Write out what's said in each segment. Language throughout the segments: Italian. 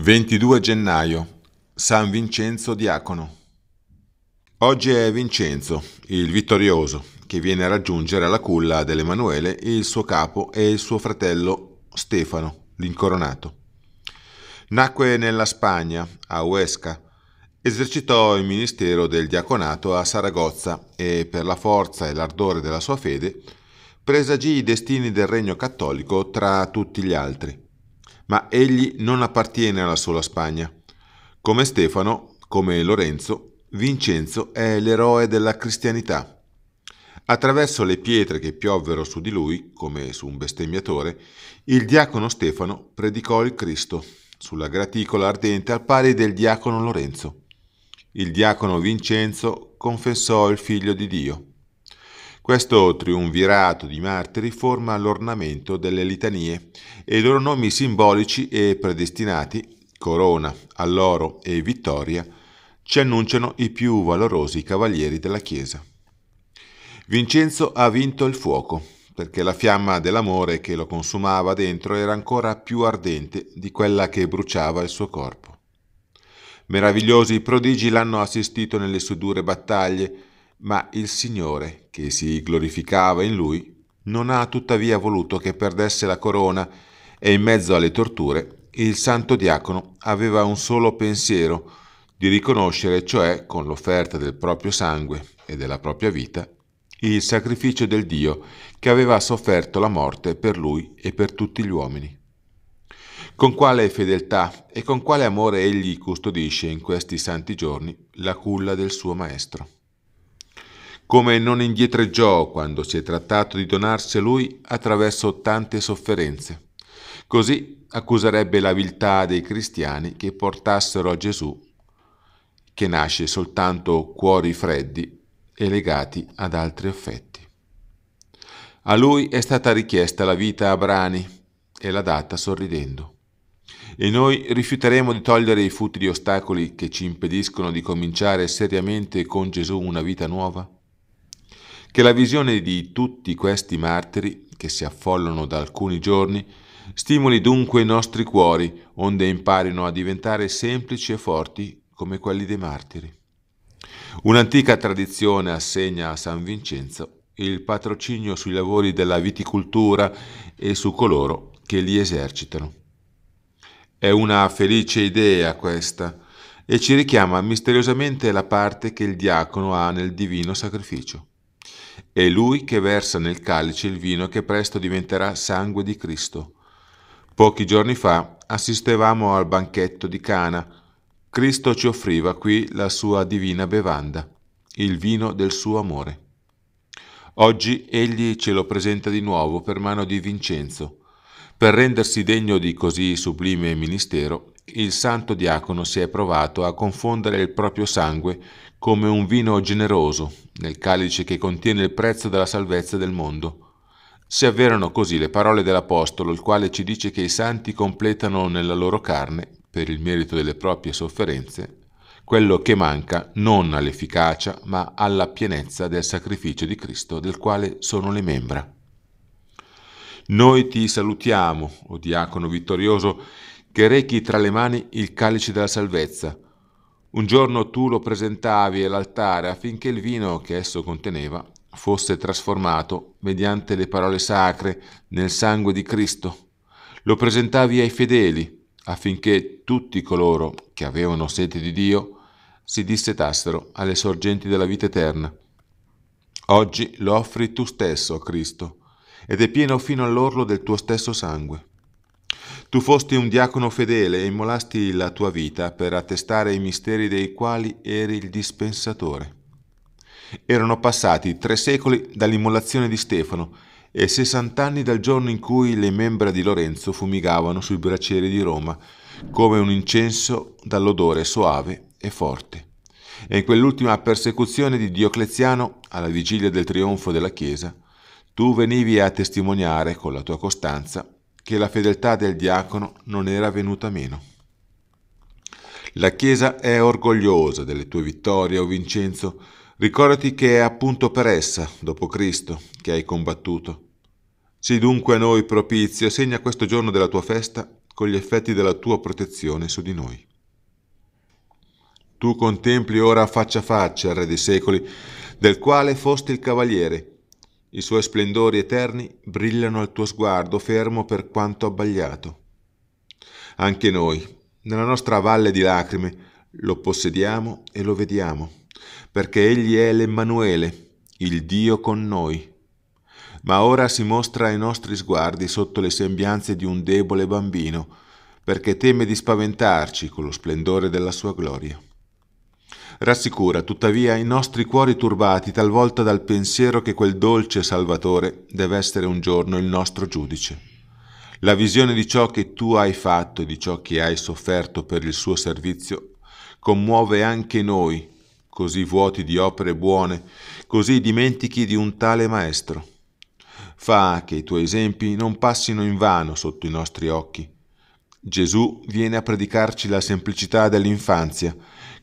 22 gennaio San Vincenzo Diacono Oggi è Vincenzo, il vittorioso, che viene a raggiungere alla culla dell'Emanuele il suo capo e il suo fratello Stefano, l'incoronato. Nacque nella Spagna, a Huesca, esercitò il ministero del diaconato a Saragozza e per la forza e l'ardore della sua fede presagì i destini del regno cattolico tra tutti gli altri ma egli non appartiene alla sola Spagna. Come Stefano, come Lorenzo, Vincenzo è l'eroe della cristianità. Attraverso le pietre che piovvero su di lui, come su un bestemmiatore, il diacono Stefano predicò il Cristo, sulla graticola ardente al pari del diacono Lorenzo. Il diacono Vincenzo confessò il figlio di Dio. Questo triunvirato di martiri forma l'ornamento delle litanie e i loro nomi simbolici e predestinati, Corona, Alloro e Vittoria, ci annunciano i più valorosi cavalieri della Chiesa. Vincenzo ha vinto il fuoco, perché la fiamma dell'amore che lo consumava dentro era ancora più ardente di quella che bruciava il suo corpo. Meravigliosi prodigi l'hanno assistito nelle sue dure battaglie, ma il Signore, che si glorificava in lui, non ha tuttavia voluto che perdesse la corona e in mezzo alle torture il santo diacono aveva un solo pensiero, di riconoscere cioè con l'offerta del proprio sangue e della propria vita il sacrificio del Dio che aveva sofferto la morte per lui e per tutti gli uomini. Con quale fedeltà e con quale amore egli custodisce in questi santi giorni la culla del suo Maestro come non indietreggiò quando si è trattato di donarsi a lui attraverso tante sofferenze. Così accuserebbe la viltà dei cristiani che portassero a Gesù, che nasce soltanto cuori freddi e legati ad altri affetti. A lui è stata richiesta la vita a brani e l'ha data sorridendo. E noi rifiuteremo di togliere i futili ostacoli che ci impediscono di cominciare seriamente con Gesù una vita nuova? che la visione di tutti questi martiri, che si affollano da alcuni giorni, stimoli dunque i nostri cuori, onde imparino a diventare semplici e forti come quelli dei martiri. Un'antica tradizione assegna a San Vincenzo il patrocinio sui lavori della viticoltura e su coloro che li esercitano. È una felice idea questa e ci richiama misteriosamente la parte che il diacono ha nel divino sacrificio. È lui che versa nel calice il vino che presto diventerà sangue di Cristo. Pochi giorni fa assistevamo al banchetto di Cana. Cristo ci offriva qui la sua divina bevanda, il vino del suo amore. Oggi egli ce lo presenta di nuovo per mano di Vincenzo. Per rendersi degno di così sublime ministero, il santo diacono si è provato a confondere il proprio sangue come un vino generoso nel calice che contiene il prezzo della salvezza del mondo. Si avverano così le parole dell'Apostolo, il quale ci dice che i santi completano nella loro carne, per il merito delle proprie sofferenze, quello che manca non all'efficacia, ma alla pienezza del sacrificio di Cristo, del quale sono le membra. Noi ti salutiamo, o diacono vittorioso, che rechi tra le mani il calice della salvezza, un giorno tu lo presentavi all'altare affinché il vino che esso conteneva fosse trasformato, mediante le parole sacre, nel sangue di Cristo. Lo presentavi ai fedeli affinché tutti coloro che avevano sete di Dio si dissetassero alle sorgenti della vita eterna. Oggi lo offri tu stesso a Cristo ed è pieno fino all'orlo del tuo stesso sangue. Tu fosti un diacono fedele e immolasti la tua vita per attestare i misteri dei quali eri il dispensatore. Erano passati tre secoli dall'immolazione di Stefano e sessant'anni dal giorno in cui le membra di Lorenzo fumigavano sui bracieri di Roma, come un incenso dall'odore soave e forte. E in quell'ultima persecuzione di Diocleziano, alla vigilia del trionfo della Chiesa, tu venivi a testimoniare con la tua costanza che la fedeltà del diacono non era venuta meno. La Chiesa è orgogliosa delle tue vittorie, o oh Vincenzo. Ricordati che è appunto per essa, dopo Cristo, che hai combattuto. Sii dunque a noi propizio, segna questo giorno della tua festa con gli effetti della tua protezione su di noi. Tu contempli ora faccia a faccia il Re dei secoli, del quale fosti il cavaliere, i suoi splendori eterni brillano al tuo sguardo fermo per quanto abbagliato. Anche noi, nella nostra valle di lacrime, lo possediamo e lo vediamo, perché Egli è l'Emmanuele, il Dio con noi. Ma ora si mostra ai nostri sguardi sotto le sembianze di un debole bambino, perché teme di spaventarci con lo splendore della sua gloria. Rassicura tuttavia i nostri cuori turbati talvolta dal pensiero che quel dolce Salvatore deve essere un giorno il nostro giudice. La visione di ciò che tu hai fatto e di ciò che hai sofferto per il suo servizio commuove anche noi, così vuoti di opere buone, così dimentichi di un tale maestro. Fa che i tuoi esempi non passino in vano sotto i nostri occhi. Gesù viene a predicarci la semplicità dell'infanzia,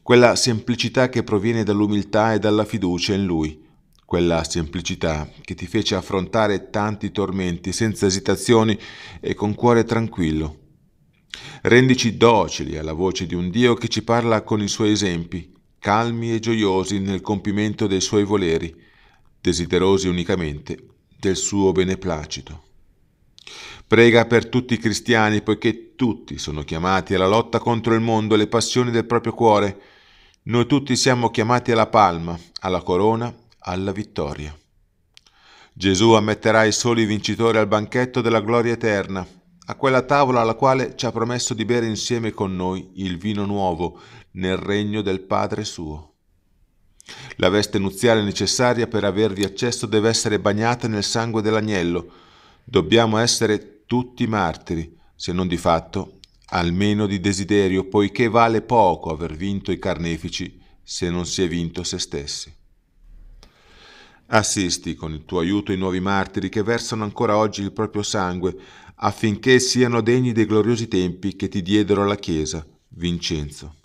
quella semplicità che proviene dall'umiltà e dalla fiducia in Lui, quella semplicità che ti fece affrontare tanti tormenti senza esitazioni e con cuore tranquillo. Rendici docili alla voce di un Dio che ci parla con i suoi esempi, calmi e gioiosi nel compimento dei suoi voleri, desiderosi unicamente del suo beneplacito. Prega per tutti i cristiani, poiché tutti sono chiamati alla lotta contro il mondo e le passioni del proprio cuore, noi tutti siamo chiamati alla palma, alla corona, alla vittoria. Gesù ammetterà i soli vincitori al banchetto della gloria eterna, a quella tavola alla quale ci ha promesso di bere insieme con noi il vino nuovo nel regno del Padre suo. La veste nuziale necessaria per avervi accesso deve essere bagnata nel sangue dell'agnello. Dobbiamo essere tutti martiri, se non di fatto almeno di desiderio, poiché vale poco aver vinto i carnefici se non si è vinto se stessi. Assisti con il tuo aiuto i nuovi martiri che versano ancora oggi il proprio sangue affinché siano degni dei gloriosi tempi che ti diedero la Chiesa, Vincenzo.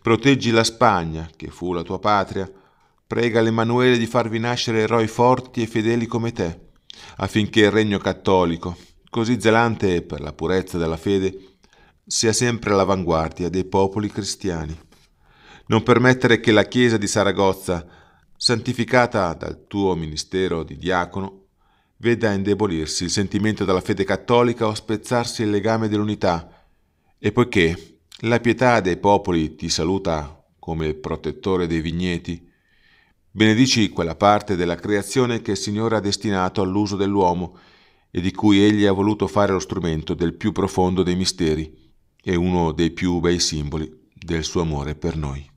Proteggi la Spagna, che fu la tua patria, prega l'Emanuele di farvi nascere eroi forti e fedeli come te, affinché il regno cattolico, così zelante per la purezza della fede, sia sempre all'avanguardia dei popoli cristiani. Non permettere che la Chiesa di Saragozza, santificata dal tuo ministero di diacono, veda indebolirsi il sentimento della fede cattolica o spezzarsi il legame dell'unità. E poiché la pietà dei popoli ti saluta come protettore dei vigneti, benedici quella parte della creazione che il Signore ha destinato all'uso dell'uomo e di cui egli ha voluto fare lo strumento del più profondo dei misteri e uno dei più bei simboli del suo amore per noi.